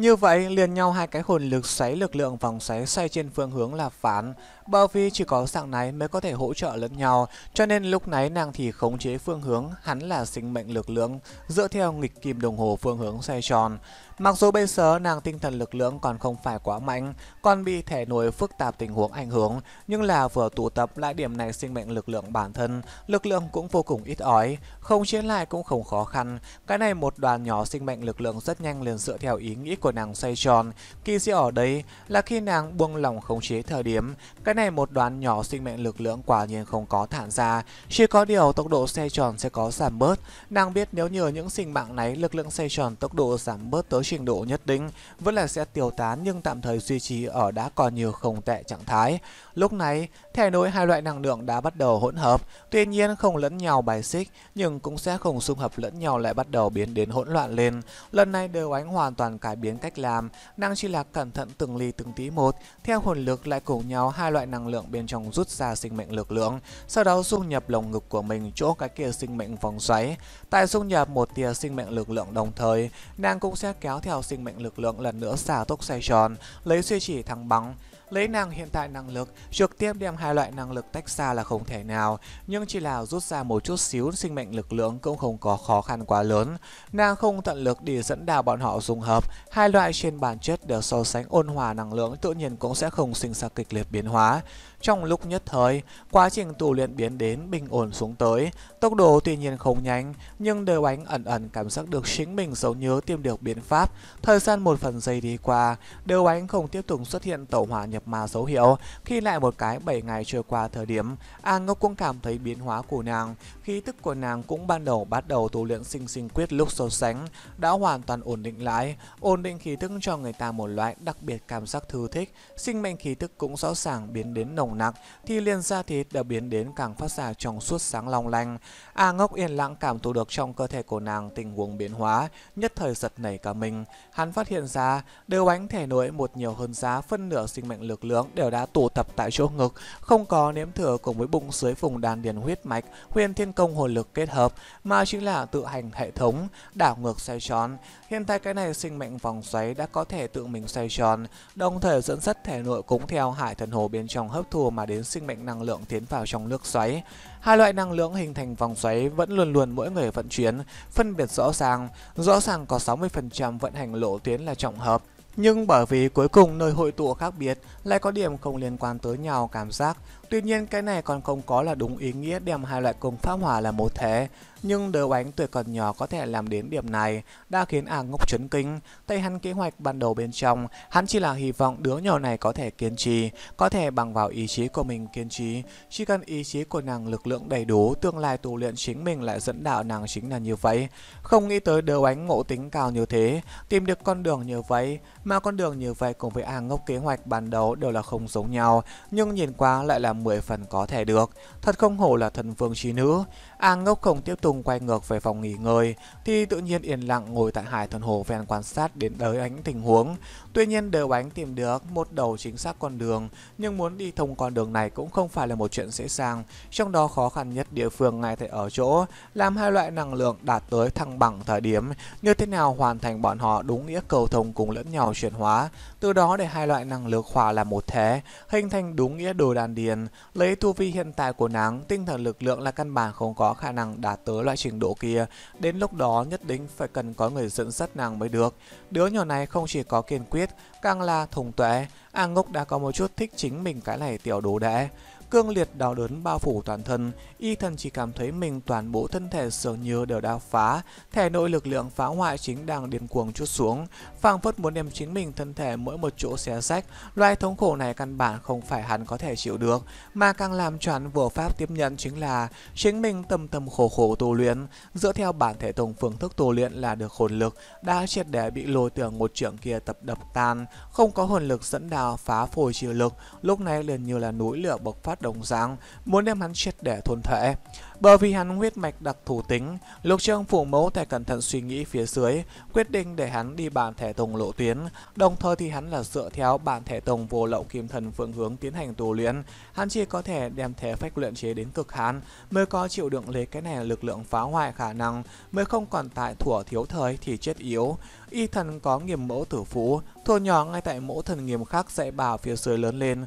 Như vậy, liền nhau hai cái hồn lực xoáy lực lượng vòng xoáy xoay trên phương hướng là phản Buffy chỉ có dạng này mới có thể hỗ trợ lẫn nhau, cho nên lúc nãy nàng thì khống chế phương hướng, hắn là sinh mệnh lực lượng, dựa theo nghịch kim đồng hồ phương hướng xoay tròn. Mặc dù bây giờ nàng tinh thần lực lượng còn không phải quá mạnh, còn bị thể nổi phức tạp tình huống ảnh hưởng, nhưng là vừa tụ tập lại điểm này sinh mệnh lực lượng bản thân, lực lượng cũng vô cùng ít ỏi không chiến lại cũng không khó khăn. Cái này một đoàn nhỏ sinh mệnh lực lượng rất nhanh liền dựa theo ý nghĩ của nàng xoay tròn. Kỳ diệu ở đây là khi nàng buông lỏng khống chế thời điểm, cái này này một đoán nhỏ sinh mệnh lực lượng quả nhiên không có thản ra, chỉ có điều tốc độ xoay tròn sẽ có giảm bớt. Nàng biết nếu nhờ những sinh mạng này lực lượng xoay tròn tốc độ giảm bớt tới trình độ nhất định, vẫn là sẽ tiêu tán nhưng tạm thời duy trì ở đã còn nhiều không tệ trạng thái. Lúc này, thay đổi hai loại năng lượng đã bắt đầu hỗn hợp, tuy nhiên không lẫn nhau bài xích, nhưng cũng sẽ không xung hợp lẫn nhau lại bắt đầu biến đến hỗn loạn lên. Lần này đều ánh hoàn toàn cải biến cách làm, năng chỉ là cẩn thận từng ly từng tí một, theo hồn lực lại cùng nhau hai loại năng lượng bên trong rút ra sinh mệnh lực lượng, sau đó xung nhập lồng ngực của mình chỗ cái kia sinh mệnh vòng xoáy. Tại xung nhập một tia sinh mệnh lực lượng đồng thời, năng cũng sẽ kéo theo sinh mệnh lực lượng lần nữa xả tốc xoay tròn, lấy suy chỉ thăng bằng Lấy nàng hiện tại năng lực, trực tiếp đem hai loại năng lực tách xa là không thể nào, nhưng chỉ là rút ra một chút xíu sinh mệnh lực lượng cũng không có khó khăn quá lớn. Nàng không tận lực để dẫn đào bọn họ dung hợp, hai loại trên bản chất đều so sánh ôn hòa năng lượng tự nhiên cũng sẽ không sinh ra kịch liệt biến hóa. Trong lúc nhất thời, quá trình tù luyện biến đến bình ổn xuống tới, tốc độ tuy nhiên không nhanh, nhưng đều ánh ẩn ẩn cảm giác được chính mình giống nhớ tìm được biện pháp. Thời gian một phần giây đi qua, đều ánh không tiếp tục xuất hiện tẩu hỏa nhập nhập mà dấu hiệu khi lại một cái 7 ngày trôi qua thời điểm, A Ngốc cũng cảm thấy biến hóa của nàng. Khí tức của nàng cũng ban đầu bắt đầu tu luyện sinh sinh quyết lúc so sánh, đã hoàn toàn ổn định lại, ổn định khí tức cho người ta một loại đặc biệt cảm giác thư thích, sinh mệnh khí tức cũng rõ ràng biến đến nồng nặc, thì liền da thịt đã biến đến càng phát ra trong suốt sáng long lanh. A Ngốc yên lặng cảm thụ được trong cơ thể của nàng tình huống biến hóa, nhất thời giật nảy cả mình. Hắn phát hiện ra, đều ánh thể nổi một nhiều hơn giá phân nửa sinh mệnh lực lực lượng đều đã tụ tập tại chỗ ngực, không có nếm thừa cùng với bụng dưới vùng đàn điền huyết mạch, huyền thiên công hồn lực kết hợp, mà chính là tự hành hệ thống, đảo ngược xoay tròn. Hiện tại cái này sinh mệnh vòng xoáy đã có thể tự mình xoay tròn, đồng thời dẫn dắt thể nội cũng theo hải thần hồ bên trong hấp thu mà đến sinh mệnh năng lượng tiến vào trong nước xoáy. Hai loại năng lượng hình thành vòng xoáy vẫn luôn luôn mỗi người vận chuyển, phân biệt rõ ràng, rõ ràng có 60% vận hành lộ tuyến là trọng hợp, nhưng bởi vì cuối cùng nơi hội tụ khác biệt lại có điểm không liên quan tới nhau cảm giác Tuy nhiên cái này còn không có là đúng ý nghĩa đem hai loại công pháp hỏa là một thể, nhưng đứa oánh tuổi còn nhỏ có thể làm đến điểm này đã khiến A à ngốc chấn kinh. tay hắn kế hoạch ban đầu bên trong, hắn chỉ là hy vọng đứa nhỏ này có thể kiên trì, có thể bằng vào ý chí của mình kiên trì. Chỉ cần ý chí của nàng lực lượng đầy đủ, tương lai tu luyện chính mình lại dẫn đạo nàng chính là như vậy. Không nghĩ tới đứa oánh ngộ tính cao như thế, tìm được con đường như vậy, mà con đường như vậy cùng với A à ngốc kế hoạch ban đầu đều là không giống nhau, nhưng nhìn qua lại là 10 phần có thể được. Thật không hổ là thần vương trí nữ, A à, Ngốc không tiếp tục quay ngược về phòng nghỉ ngơi, thì tự nhiên yên lặng ngồi tại hải thần hồ ven quan sát đến đới ánh tình huống. Tuy nhiên đều ánh tìm được một đầu chính xác con đường, nhưng muốn đi thông con đường này cũng không phải là một chuyện dễ dàng, trong đó khó khăn nhất địa phương ngay tại ở chỗ làm hai loại năng lượng đạt tới thăng bằng thời điểm, như thế nào hoàn thành bọn họ đúng nghĩa cầu thông cùng lẫn nhau chuyển hóa, từ đó để hai loại năng lực hòa là một thế, hình thành đúng nghĩa đồ đàn điền, lấy tu vi hiện tại của nàng, tinh thần lực lượng là căn bản không có có khả năng đạt tới loại trình độ kia, đến lúc đó nhất định phải cần có người dẫn dắt nàng mới được. Đứa nhỏ này không chỉ có kiên quyết, càng là thùng tuệ, A à Ngốc đã có một chút thích chính mình cái này tiểu đồ đệ. Cương liệt đau đớn bao phủ toàn thân, y thần chỉ cảm thấy mình toàn bộ thân thể dường như đều đã phá, thể nội lực lượng phá hoại chính đang điên cuồng chút xuống, phảng phất muốn đem chính mình thân thể mỗi một chỗ xé rách, loại thống khổ này căn bản không phải hắn có thể chịu được, mà càng làm cho hắn vừa pháp tiếp nhận chính là chính mình tâm tâm khổ khổ tu luyện, dựa theo bản thể tổng phương thức tu luyện là được hồn lực, đã triệt để bị lôi tưởng một trưởng kia tập đập tan, không có hồn lực dẫn đào phá phổi chịu lực, lúc này liền như là núi lửa bộc phát đồng dáng, muốn đem hắn chết để thôn thể. Bởi vì hắn huyết mạch đặc thù tính, Lục Trương phủ mẫu thể cẩn thận suy nghĩ phía dưới, quyết định để hắn đi bản thể tùng lộ tuyến, đồng thời thì hắn là dựa theo bản thể tùng vô lậu kim thần phương hướng tiến hành tu luyện, hắn chỉ có thể đem thể phách luyện chế đến cực hạn, mới có chịu đựng lấy cái này lực lượng phá hoại khả năng, mới không còn tại thủa thiếu thời thì chết yếu. Y thần có nghiêm mẫu tử phú, thuở nhỏ ngay tại mẫu thần nghiêm khác dạy bảo phía dưới lớn lên,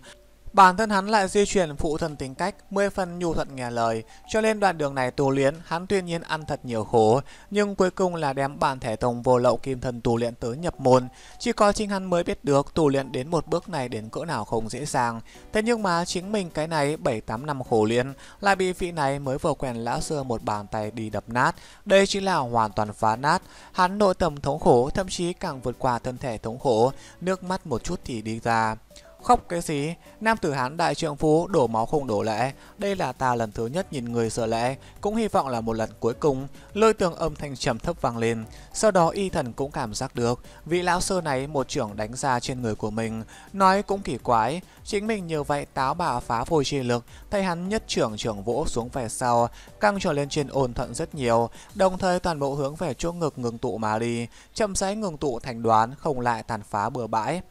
Bản thân hắn lại di chuyển phụ thần tính cách, mười phần nhu thuận nghe lời, cho nên đoạn đường này tu luyện, hắn tuy nhiên ăn thật nhiều khổ, nhưng cuối cùng là đem bản thể tổng vô lậu kim thần tu luyện tới nhập môn. Chỉ có chính hắn mới biết được tu luyện đến một bước này đến cỡ nào không dễ dàng. Thế nhưng mà chính mình cái này 7-8 năm khổ luyện, lại bị vị này mới vừa quen lão xưa một bàn tay đi đập nát. Đây chính là hoàn toàn phá nát. Hắn nội tầm thống khổ, thậm chí càng vượt qua thân thể thống khổ, nước mắt một chút thì đi ra. Khóc cái gì? Nam tử hán đại trượng phú đổ máu không đổ lệ. Đây là ta lần thứ nhất nhìn người sợ lệ, cũng hy vọng là một lần cuối cùng. Lôi tường âm thanh trầm thấp vang lên. Sau đó y thần cũng cảm giác được, vị lão sơ này một trưởng đánh ra trên người của mình. Nói cũng kỳ quái, chính mình nhờ vậy táo bạo phá phôi chi lực, thay hắn nhất trưởng trưởng vỗ xuống về sau, căng trở lên trên ổn thuận rất nhiều, đồng thời toàn bộ hướng về chỗ ngực ngừng tụ mà đi, chậm rãi ngừng tụ thành đoán không lại tàn phá bừa bãi.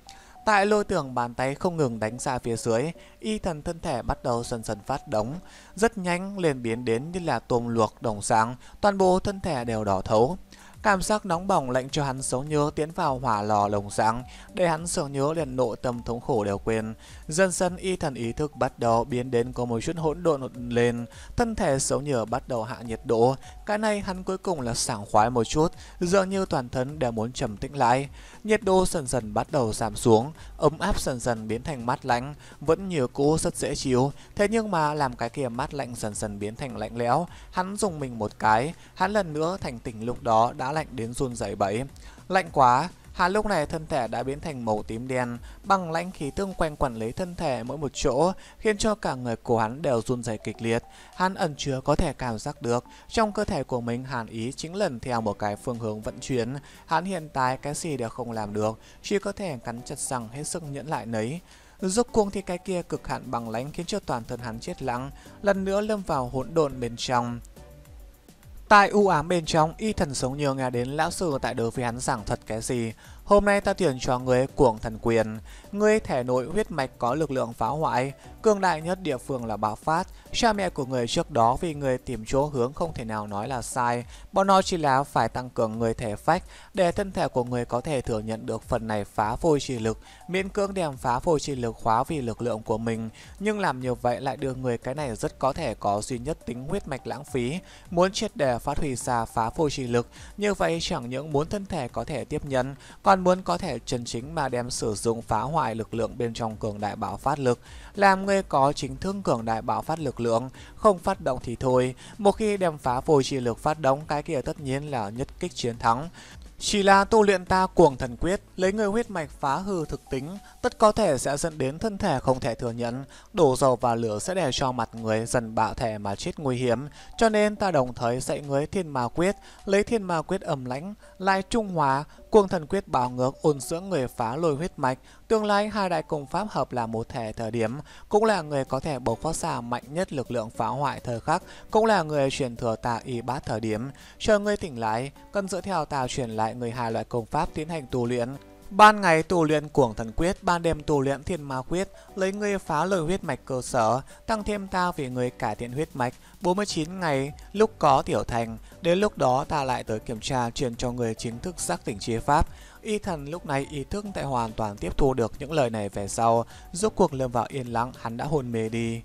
Tại lôi tưởng bàn tay không ngừng đánh ra phía dưới, y thần thân thể bắt đầu dần dần phát đóng, rất nhanh liền biến đến như là tôm luộc đồng sáng, toàn bộ thân thể đều đỏ thấu. Cảm giác nóng bỏng lệnh cho hắn sống nhớ tiến vào hỏa lò lồng sáng, để hắn sởng nhớ liền nội tâm thống khổ đều quên. Dần dần y thần ý thức bắt đầu biến đến có một chút hỗn độn lên, thân thể sống nhớ bắt đầu hạ nhiệt độ. Cái này hắn cuối cùng là sảng khoái một chút, dường như toàn thân đều muốn trầm tĩnh lại. Nhiệt độ dần dần bắt đầu giảm xuống, ấm áp dần dần biến thành mát lạnh, vẫn như cũ rất dễ chịu. Thế nhưng mà làm cái kia mát lạnh dần dần biến thành lạnh lẽo, hắn dùng mình một cái, hắn lần nữa thành tỉnh lúc đó đã lạnh đến run rẩy bẫy. Lạnh quá, Hắn lúc này thân thể đã biến thành màu tím đen, bằng lãnh khí tương quanh quẩn lấy thân thể mỗi một chỗ, khiến cho cả người của hắn đều run rẩy kịch liệt. Hắn ẩn chứa có thể cảm giác được, trong cơ thể của mình hàn ý chính lần theo một cái phương hướng vận chuyển. Hắn hiện tại cái gì đều không làm được, chỉ có thể cắn chặt răng hết sức nhẫn lại nấy. Rốt cuồng thì cái kia cực hạn bằng lãnh khiến cho toàn thân hắn chết lặng, lần nữa lâm vào hỗn độn bên trong. Tại u ám bên trong, y thần sống nhờ nghe đến lão sư tại đời với hắn giảng thật cái gì. Hôm nay ta tuyển cho ngươi cuồng thần quyền, ngươi thể nội huyết mạch có lực lượng phá hoại, cường đại nhất địa phương là bá phát. Cha mẹ của người trước đó vì người tìm chỗ hướng không thể nào nói là sai, bọn nó chỉ là phải tăng cường người thể phách để thân thể của người có thể thừa nhận được phần này phá phôi trì lực, miễn cưỡng đem phá phôi trì lực khóa vì lực lượng của mình. Nhưng làm như vậy lại đưa người cái này rất có thể có duy nhất tính huyết mạch lãng phí, muốn triệt để phát huy ra phá phôi trì lực, như vậy chẳng những muốn thân thể có thể tiếp nhận, còn còn muốn có thể chân chính mà đem sử dụng phá hoại lực lượng bên trong cường đại bạo phát lực, làm người có chính thương cường đại bạo phát lực lượng, không phát động thì thôi, một khi đem phá phôi chi lực phát động cái kia tất nhiên là nhất kích chiến thắng. Chỉ là tu luyện ta cuồng thần quyết, lấy người huyết mạch phá hư thực tính, tất có thể sẽ dẫn đến thân thể không thể thừa nhận, đổ dầu và lửa sẽ đè cho mặt người dần bạo thể mà chết nguy hiểm, cho nên ta đồng thời dạy người thiên ma quyết, lấy thiên ma quyết ẩm lãnh, lại trung hòa, cuồng thần quyết bảo ngược ôn dưỡng người phá lôi huyết mạch, tương lai hai đại công pháp hợp là một thể thời điểm, cũng là người có thể bộc phát ra mạnh nhất lực lượng phá hoại thời khắc, cũng là người truyền thừa tà y bát thời điểm, chờ người tỉnh lại, cần dựa theo tà truyền lại lại người hai loại công pháp tiến hành tu luyện. Ban ngày tu luyện cuồng thần quyết, ban đêm tu luyện thiên ma quyết, lấy người phá lời huyết mạch cơ sở, tăng thêm ta vì người cải thiện huyết mạch 49 ngày lúc có tiểu thành, đến lúc đó ta lại tới kiểm tra truyền cho người chính thức xác tỉnh chế pháp. Y thần lúc này ý thức tại hoàn toàn tiếp thu được những lời này về sau, giúp cuộc lâm vào yên lặng, hắn đã hôn mê đi.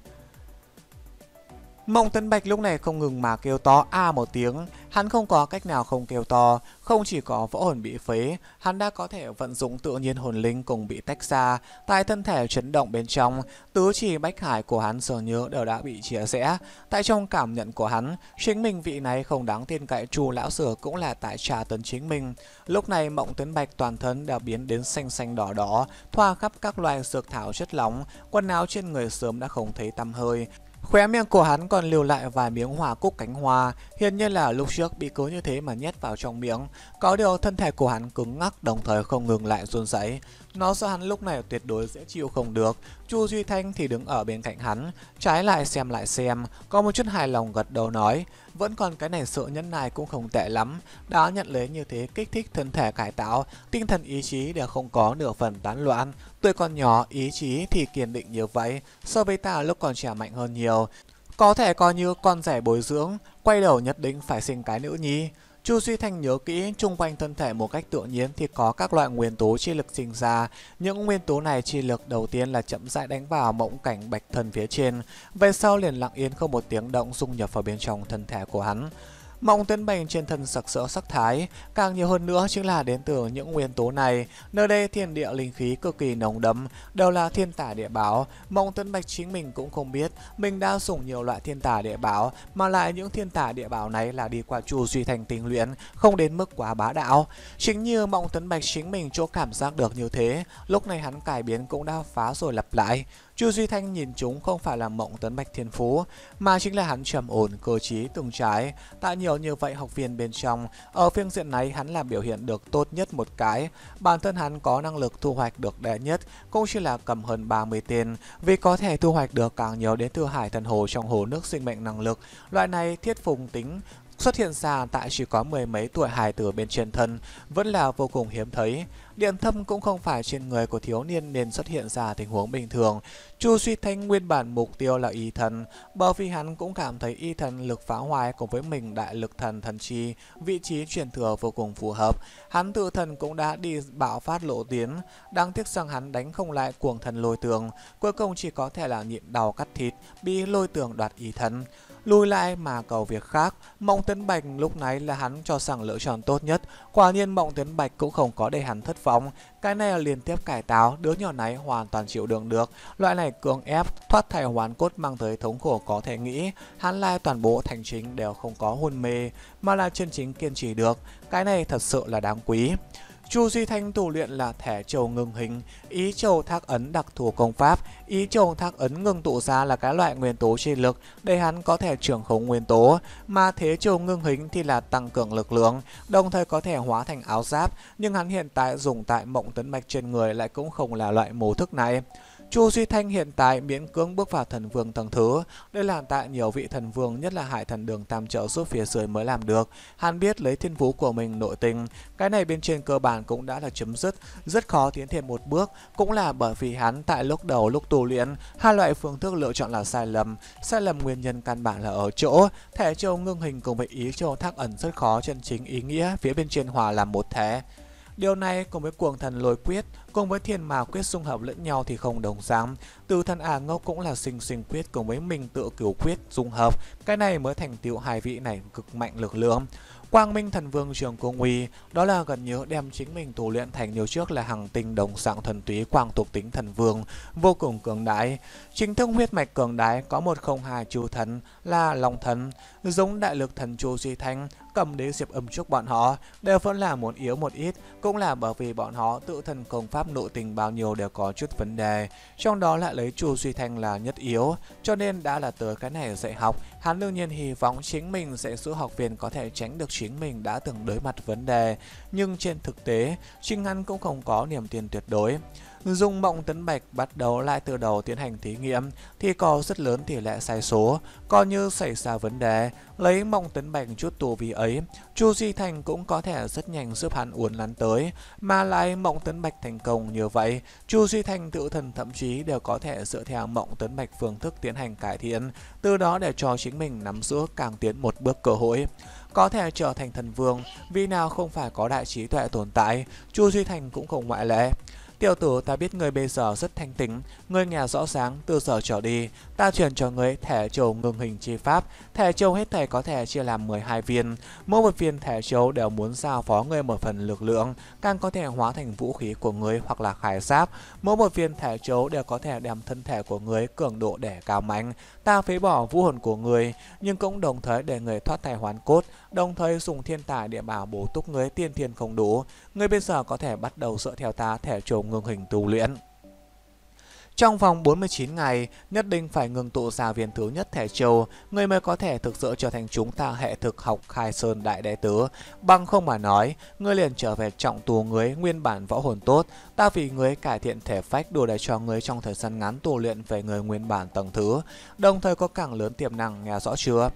Mộng Tấn Bạch lúc này không ngừng mà kêu to a à một tiếng, Hắn không có cách nào không kêu to, không chỉ có võ hồn bị phế, hắn đã có thể vận dụng tự nhiên hồn linh cùng bị tách ra, tại thân thể chấn động bên trong, tứ chỉ bách hải của hắn dường như đều đã bị chia rẽ. Tại trong cảm nhận của hắn, chính mình vị này không đáng tin cậy chu lão sửa cũng là tại trà tấn chính mình. Lúc này mộng tuyến bạch toàn thân đã biến đến xanh xanh đỏ đỏ, thoa khắp các loài dược thảo chất lỏng, quần áo trên người sớm đã không thấy tăm hơi, Khóe miệng của hắn còn lưu lại vài miếng hỏa cúc cánh hoa, hiển nhiên là lúc trước bị cứ như thế mà nhét vào trong miệng. Có điều thân thể của hắn cứng ngắc đồng thời không ngừng lại run rẩy. Nó sợ hắn lúc này tuyệt đối sẽ chịu không được. Chu Duy Thanh thì đứng ở bên cạnh hắn, trái lại xem lại xem, có một chút hài lòng gật đầu nói. Vẫn còn cái này sự nhẫn này cũng không tệ lắm, đã nhận lấy như thế kích thích thân thể cải tạo, tinh thần ý chí đều không có nửa phần tán loạn, Tuổi còn nhỏ, ý chí thì kiên định như vậy, so với ta lúc còn trẻ mạnh hơn nhiều. Có thể coi như con rẻ bồi dưỡng, quay đầu nhất định phải sinh cái nữ nhi. Chu Duy Thanh nhớ kỹ, chung quanh thân thể một cách tự nhiên thì có các loại nguyên tố chi lực sinh ra. Những nguyên tố này chi lực đầu tiên là chậm rãi đánh vào mộng cảnh bạch thân phía trên, về sau liền lặng yên không một tiếng động dung nhập vào bên trong thân thể của hắn. Mong tuyến bành trên thân sặc sỡ sắc thái, càng nhiều hơn nữa chính là đến từ những nguyên tố này. Nơi đây thiên địa linh khí cực kỳ nồng đấm, đều là thiên tả địa bảo. Mong tuyến bạch chính mình cũng không biết, mình đã dùng nhiều loại thiên tả địa bảo, mà lại những thiên tả địa bảo này là đi qua chu duy thành tinh luyện, không đến mức quá bá đạo. Chính như Mong Tuấn Bạch chính mình chỗ cảm giác được như thế, lúc này hắn cải biến cũng đã phá rồi lặp lại. Chu Duy Thanh nhìn chúng không phải là mộng tấn bạch thiên phú, mà chính là hắn trầm ổn, cơ trí, từng trái. Tại nhiều như vậy học viên bên trong, ở phương diện này hắn là biểu hiện được tốt nhất một cái. Bản thân hắn có năng lực thu hoạch được đệ nhất, cũng chỉ là cầm hơn 30 tên, vì có thể thu hoạch được càng nhiều đến từ hải thần hồ trong hồ nước sinh mệnh năng lực. Loại này thiết phùng tính Xuất hiện già tại chỉ có mười mấy tuổi hài tử bên trên thân vẫn là vô cùng hiếm thấy. Điện thâm cũng không phải trên người của thiếu niên nên xuất hiện ra tình huống bình thường. Chu Suy Thanh nguyên bản mục tiêu là y thần, bởi vì hắn cũng cảm thấy y thần lực phá hoại cùng với mình đại lực thần thần chi, vị trí truyền thừa vô cùng phù hợp. Hắn tự thần cũng đã đi bạo phát lộ tiến, đáng tiếc rằng hắn đánh không lại cuồng thần lôi tường, cuối cùng chỉ có thể là nhịn đầu cắt thịt, bị lôi tường đoạt y thần. Lùi lại mà cầu việc khác, Mộng tấn Bạch lúc nãy là hắn cho rằng lựa chọn tốt nhất. Quả nhiên Mộng tấn Bạch cũng không có để hắn thất vọng. Cái này là liên tiếp cải táo, đứa nhỏ này hoàn toàn chịu đựng được. Loại này cường ép, thoát thải hoàn cốt mang tới thống khổ có thể nghĩ. Hắn lai toàn bộ thành chính đều không có hôn mê, mà là chân chính kiên trì được. Cái này thật sự là đáng quý. Chu Duy Thanh tu luyện là thẻ trầu ngưng hình, ý trầu thác ấn đặc thù công pháp, ý trầu thác ấn ngưng tụ ra là cái loại nguyên tố chi lực để hắn có thể trưởng khống nguyên tố, mà thế trầu ngưng hình thì là tăng cường lực lượng, đồng thời có thể hóa thành áo giáp, nhưng hắn hiện tại dùng tại mộng tấn mạch trên người lại cũng không là loại mô thức này. Chu Duy Thanh hiện tại miễn cưỡng bước vào thần vương tầng thứ, đây làm tại nhiều vị thần vương nhất là hải thần đường tam trợ giúp phía dưới mới làm được. Hắn biết lấy thiên phú của mình nội tình, cái này bên trên cơ bản cũng đã là chấm dứt, rất khó tiến thêm một bước, cũng là bởi vì hắn tại lúc đầu lúc tu luyện, hai loại phương thức lựa chọn là sai lầm, sai lầm nguyên nhân căn bản là ở chỗ thẻ châu ngưng hình cùng với ý châu thác ẩn rất khó chân chính ý nghĩa phía bên trên hòa làm một thẻ. Điều này cùng với cuồng thần lôi quyết, cùng với thiên mà quyết xung hợp lẫn nhau thì không đồng sáng. Từ thần ả à ngốc cũng là sinh sinh quyết cùng với mình tự cửu quyết dung hợp, cái này mới thành tựu hai vị này cực mạnh lực lượng. Quang Minh Thần Vương Trường Cung Uy, đó là gần nhớ đem chính mình tu luyện thành nhiều trước là hàng tinh đồng dạng thần túy quang thuộc tính thần vương, vô cùng cường đại. Chính thức huyết mạch cường đại có một không hai chu thần là Long Thần, giống đại lực thần Chu Duy Thánh, cầm đến diệp âm trúc bọn họ đều vẫn là muốn yếu một ít, cũng là bởi vì bọn họ tự thân công pháp nội tình bao nhiêu đều có chút vấn đề, trong đó lại lấy Chu Duy Thanh là nhất yếu, cho nên đã là tới cái này dạy học, hắn đương nhiên hy vọng chính mình sẽ giúp học viên có thể tránh được chính mình đã từng đối mặt vấn đề, nhưng trên thực tế, trinh hắn cũng không có niềm tin tuyệt đối dùng mộng tấn bạch bắt đầu lại từ đầu tiến hành thí nghiệm thì có rất lớn tỷ lệ sai số. Còn như xảy ra vấn đề, lấy mộng tấn bạch chút tù vì ấy, Chu Di Thành cũng có thể rất nhanh giúp hắn uốn lắn tới, mà lại mộng tấn bạch thành công như vậy, Chu Di Thành tự thần thậm chí đều có thể dựa theo mộng tấn bạch phương thức tiến hành cải thiện, từ đó để cho chính mình nắm giữ càng tiến một bước cơ hội có thể trở thành thần vương vì nào không phải có đại trí tuệ tồn tại chu duy thành cũng không ngoại lệ Tiểu tử ta biết người bây giờ rất thanh tĩnh, người nghe rõ ràng từ giờ trở đi, ta truyền cho người thẻ châu ngừng hình chi pháp. Thẻ châu hết thẻ có thể chia làm 12 viên, mỗi một viên thẻ châu đều muốn giao phó người một phần lực lượng, càng có thể hóa thành vũ khí của người hoặc là khải sáp, Mỗi một viên thẻ châu đều có thể đem thân thể của người cường độ để cao mạnh. Ta phế bỏ vũ hồn của người, nhưng cũng đồng thời để người thoát thai hoàn cốt, đồng thời dùng thiên tài địa bảo bổ túc người tiên thiên không đủ. Người bây giờ có thể bắt đầu dựa theo ta thẻ châu ngừng hình tu luyện. Trong vòng 49 ngày, nhất định phải ngừng tụ xà viên thứ nhất thẻ châu, người mới có thể thực sự trở thành chúng ta hệ thực học khai sơn đại đệ tứ. Bằng không mà nói, người liền trở về trọng tù người nguyên bản võ hồn tốt, ta vì người cải thiện thể phách đủ để cho người trong thời gian ngắn tu luyện về người nguyên bản tầng thứ, đồng thời có càng lớn tiềm năng nghe rõ chưa?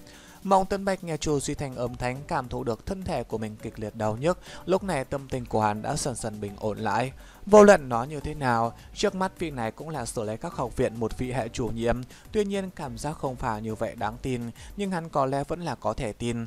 Mộng Tân Bạch nghe chùa Duy Thành âm thánh cảm thụ được thân thể của mình kịch liệt đau nhức, lúc này tâm tình của hắn đã dần dần bình ổn lại. Vô luận nó như thế nào, trước mắt vị này cũng là sở lấy các học viện một vị hệ chủ nhiệm, tuy nhiên cảm giác không phải như vậy đáng tin, nhưng hắn có lẽ vẫn là có thể tin,